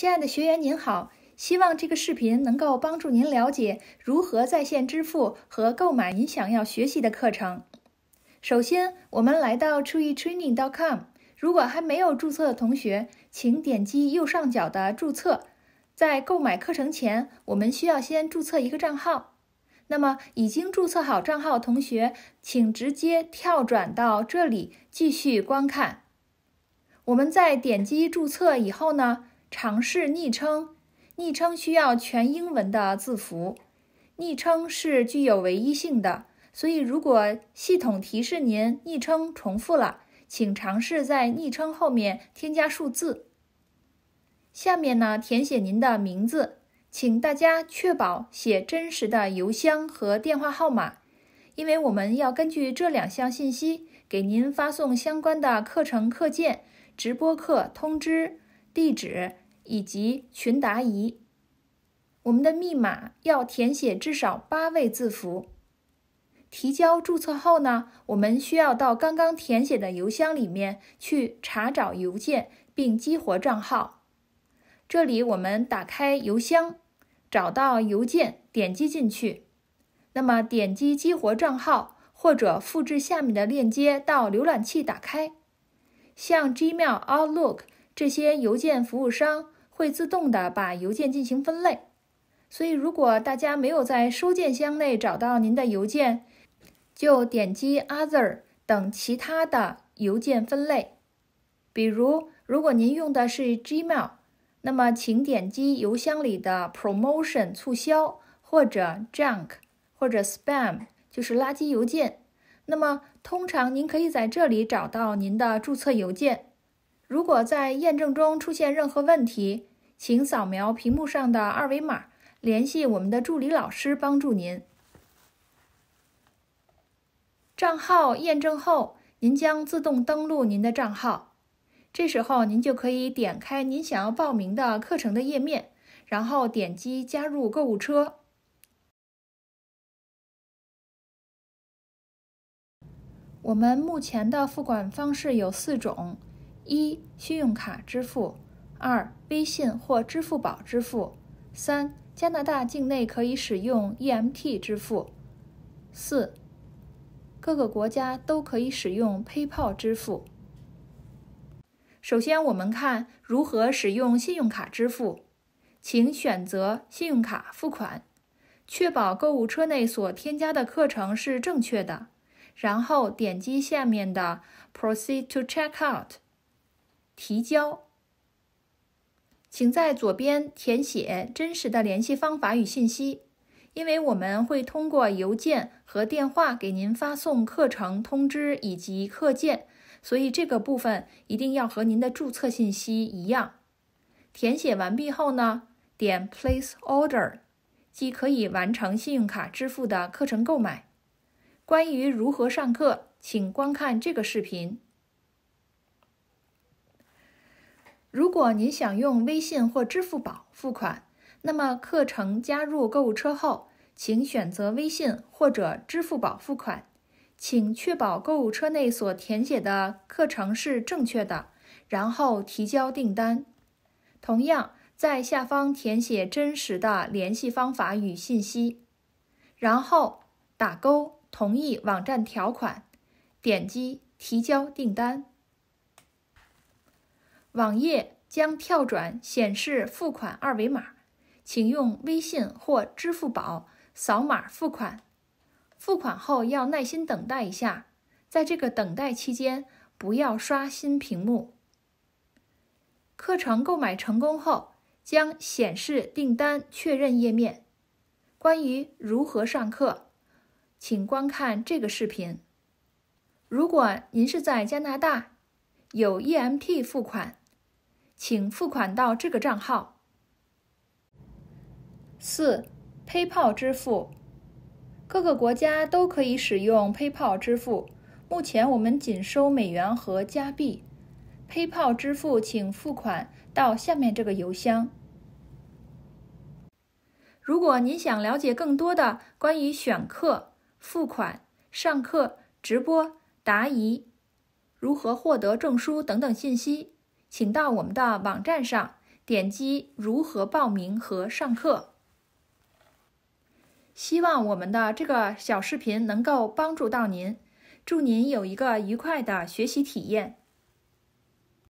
亲爱的学员您好，希望这个视频能够帮助您了解如何在线支付和购买您想要学习的课程。首先，我们来到 c h u e i training dot com。如果还没有注册的同学，请点击右上角的注册。在购买课程前，我们需要先注册一个账号。那么，已经注册好账号的同学，请直接跳转到这里继续观看。我们在点击注册以后呢？尝试昵称，昵称需要全英文的字符，昵称是具有唯一性的，所以如果系统提示您昵称重复了，请尝试在昵称后面添加数字。下面呢，填写您的名字，请大家确保写真实的邮箱和电话号码，因为我们要根据这两项信息给您发送相关的课程课件、直播课通知。地址以及群答疑，我们的密码要填写至少八位字符。提交注册后呢，我们需要到刚刚填写的邮箱里面去查找邮件并激活账号。这里我们打开邮箱，找到邮件，点击进去，那么点击激活账号或者复制下面的链接到浏览器打开，像 Gmail、Outlook。这些邮件服务商会自动的把邮件进行分类，所以如果大家没有在收件箱内找到您的邮件，就点击 Other 等其他的邮件分类。比如，如果您用的是 Gmail，那么请点击邮箱里的 Promotion 促销或者 Junk 或者 Spam 就是垃圾邮件。那么，通常您可以在这里找到您的注册邮件。如果在验证中出现任何问题，请扫描屏幕上的二维码，联系我们的助理老师帮助您。账号验证后，您将自动登录您的账号。这时候，您就可以点开您想要报名的课程的页面，然后点击加入购物车。我们目前的付款方式有四种。一、信用卡支付；二、微信或支付宝支付；三、加拿大境内可以使用 EMT 支付；四、各个国家都可以使用 PayPal 支付。首先，我们看如何使用信用卡支付，请选择信用卡付款，确保购物车内所添加的课程是正确的，然后点击下面的 Proceed to Checkout。提交，请在左边填写真实的联系方法与信息，因为我们会通过邮件和电话给您发送课程通知以及课件，所以这个部分一定要和您的注册信息一样。填写完毕后呢，点 p l a c e Order，即可以完成信用卡支付的课程购买。关于如何上课，请观看这个视频。如果您想用微信或支付宝付款，那么课程加入购物车后，请选择微信或者支付宝付款。请确保购物车内所填写的课程是正确的，然后提交订单。同样，在下方填写真实的联系方法与信息，然后打勾同意网站条款，点击提交订单。网页将跳转显示付款二维码，请用微信或支付宝扫码付款。付款后要耐心等待一下，在这个等待期间不要刷新屏幕。课程购买成功后将显示订单确认页面。关于如何上课，请观看这个视频。如果您是在加拿大。有 EMT 付款，请付款到这个账号。四 PayPal 支付，各个国家都可以使用 PayPal 支付。目前我们仅收美元和加币。PayPal 支付，请付款到下面这个邮箱。如果您想了解更多的关于选课、付款、上课、直播、答疑。如何获得证书等等信息，请到我们的网站上点击“如何报名和上课”。希望我们的这个小视频能够帮助到您，祝您有一个愉快的学习体验。